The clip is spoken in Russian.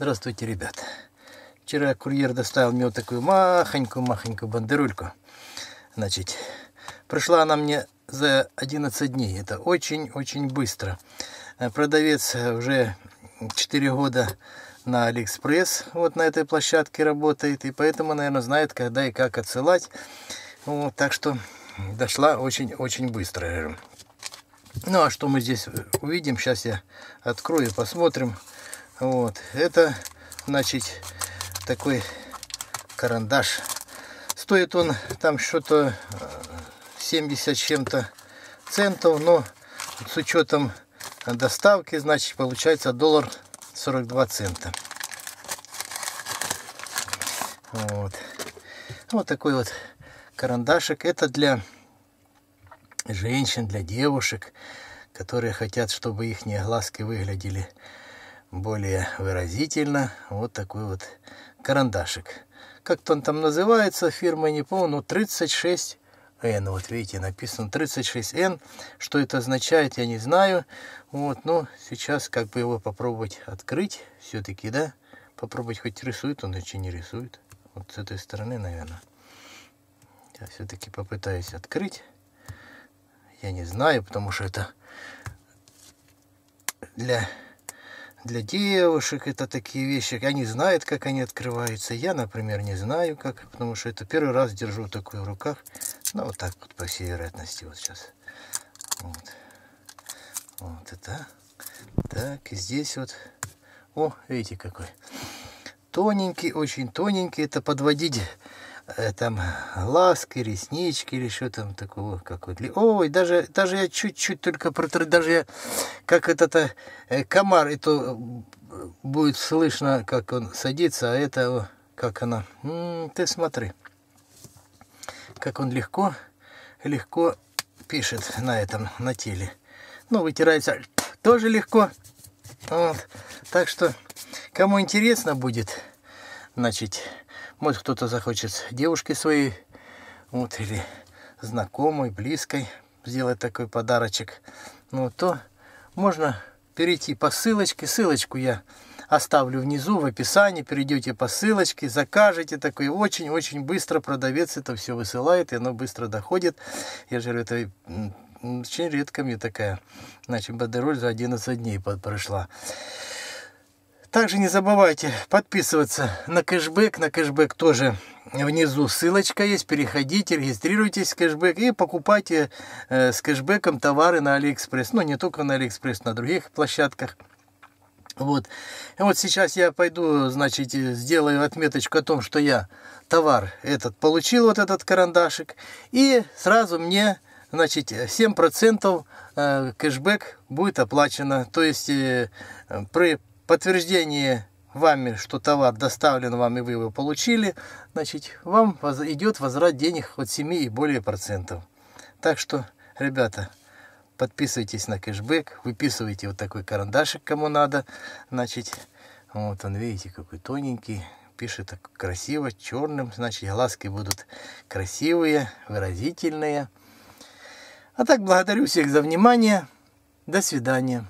Здравствуйте, ребят. Вчера курьер доставил мне вот такую махонькую-махонькую бандерульку. Значит, пришла она мне за 11 дней. Это очень-очень быстро. Э, продавец уже 4 года на Алиэкспресс вот на этой площадке работает. И поэтому, наверное, знает, когда и как отсылать. Вот, так что дошла очень-очень быстро. Ну, а что мы здесь увидим? Сейчас я открою, посмотрим. Вот. Это, значит, такой карандаш. Стоит он там что-то 70 э, чем-то центов, но с учетом доставки, значит, получается доллар 42 цента. Вот. Вот такой вот карандашик. Это для женщин, для девушек, которые хотят, чтобы их глазки выглядели более выразительно вот такой вот карандашик. Как-то он там называется, фирма не помню, но 36 N, вот видите, написано 36N, что это означает, я не знаю, вот, но сейчас как бы его попробовать открыть, все-таки, да, попробовать хоть рисует он, очень не рисует, вот с этой стороны, наверное, я все-таки попытаюсь открыть, я не знаю, потому что это для для девушек это такие вещи. Они знают, как они открываются. Я, например, не знаю, как, потому что это первый раз держу такую в руках. Ну, вот так вот, по всей вероятности, вот сейчас. Вот, вот это. Так, и здесь вот. О, видите какой. Тоненький, очень тоненький. Это подводить Э, там ласки, реснички или что там такого какой-то. Ой, даже, даже я чуть-чуть только протр... даже я, как этот э, комар, и то э, будет слышно, как он садится, а это как она. М -м, ты смотри, как он легко, легко пишет на этом, на теле. Ну, вытирается тоже легко. Вот. Так что, кому интересно будет, значит, может, кто-то захочет девушке своей, вот, или знакомой, близкой сделать такой подарочек, ну, то можно перейти по ссылочке. Ссылочку я оставлю внизу в описании. Перейдете по ссылочке, закажете такой. Очень-очень быстро продавец это все высылает, и оно быстро доходит. Я же говорю, это очень редко мне такая. Значит, бадероль за 11 дней прошла. Также не забывайте подписываться на кэшбэк. На кэшбэк тоже внизу ссылочка есть. Переходите, регистрируйтесь в кэшбэк и покупайте э, с кэшбэком товары на Алиэкспресс. Ну, не только на Алиэкспресс, на других площадках. Вот. И вот сейчас я пойду, значит, э, сделаю отметочку о том, что я товар этот получил, вот этот карандашик. И сразу мне, значит, 7% э, кэшбэк будет оплачено. То есть при подтверждение вами, что товар доставлен вам и вы его получили, значит, вам идет возврат денег от 7 и более процентов. Так что, ребята, подписывайтесь на кэшбэк, выписывайте вот такой карандашик, кому надо, значит, вот он, видите, какой тоненький, пишет так красиво, черным, значит, глазки будут красивые, выразительные. А так, благодарю всех за внимание, до свидания.